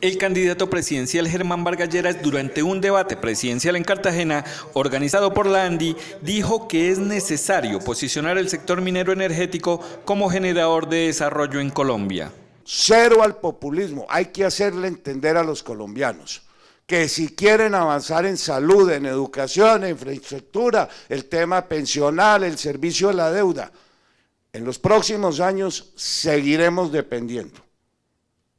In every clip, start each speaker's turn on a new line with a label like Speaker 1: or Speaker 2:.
Speaker 1: El candidato presidencial Germán Vargalleras, durante un debate presidencial en Cartagena organizado por la ANDI dijo que es necesario posicionar el sector minero energético como generador de desarrollo en Colombia.
Speaker 2: Cero al populismo, hay que hacerle entender a los colombianos que si quieren avanzar en salud, en educación, en infraestructura, el tema pensional, el servicio de la deuda, en los próximos años seguiremos dependiendo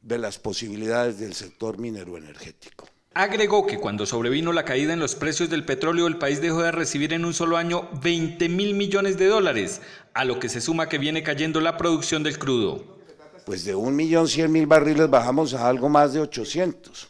Speaker 2: de las posibilidades del sector minero energético.
Speaker 1: Agregó que cuando sobrevino la caída en los precios del petróleo, el país dejó de recibir en un solo año 20 mil millones de dólares, a lo que se suma que viene cayendo la producción del crudo.
Speaker 2: Pues de un millón mil barriles bajamos a algo más de 800.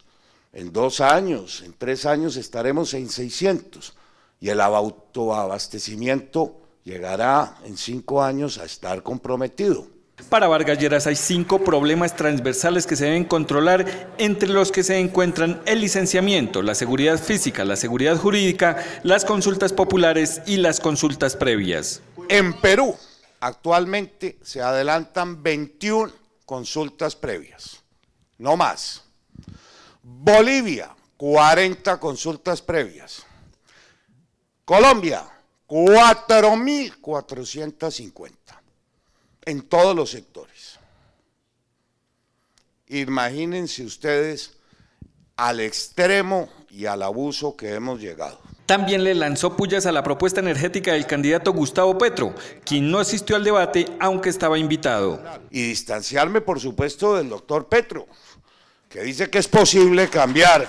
Speaker 2: En dos años, en tres años estaremos en 600 y el autoabastecimiento llegará en cinco años a estar comprometido.
Speaker 1: Para Vargas hay cinco problemas transversales que se deben controlar, entre los que se encuentran el licenciamiento, la seguridad física, la seguridad jurídica, las consultas populares y las consultas previas.
Speaker 2: En Perú, actualmente se adelantan 21 consultas previas, no más. Bolivia, 40 consultas previas. Colombia, 4.450 en todos los sectores. Imagínense ustedes al extremo y al abuso que hemos llegado.
Speaker 1: También le lanzó pullas a la propuesta energética del candidato Gustavo Petro, quien no asistió al debate
Speaker 2: aunque estaba invitado. Y distanciarme, por supuesto, del doctor Petro, que dice que es posible cambiar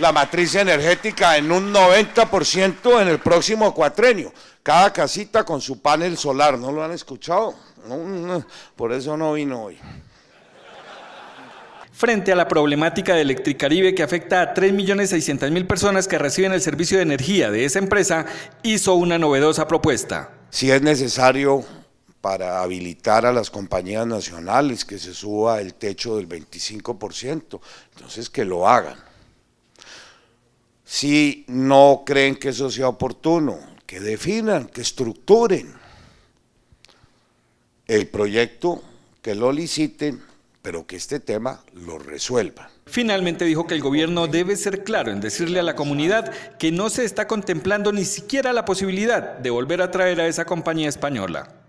Speaker 2: la matriz energética en un 90% en el próximo cuatrenio. Cada casita con su panel solar, ¿no lo han escuchado? por eso no vino hoy.
Speaker 1: Frente a la problemática de Electricaribe que afecta a 3.600.000 personas que reciben el servicio de energía de esa
Speaker 2: empresa, hizo una novedosa propuesta. Si es necesario para habilitar a las compañías nacionales que se suba el techo del 25%, entonces que lo hagan si no creen que eso sea oportuno, que definan, que estructuren el proyecto, que lo liciten, pero que este tema lo resuelva.
Speaker 1: Finalmente dijo que el gobierno debe ser claro en decirle a la comunidad que no se está contemplando ni siquiera la posibilidad de volver a traer a esa compañía española.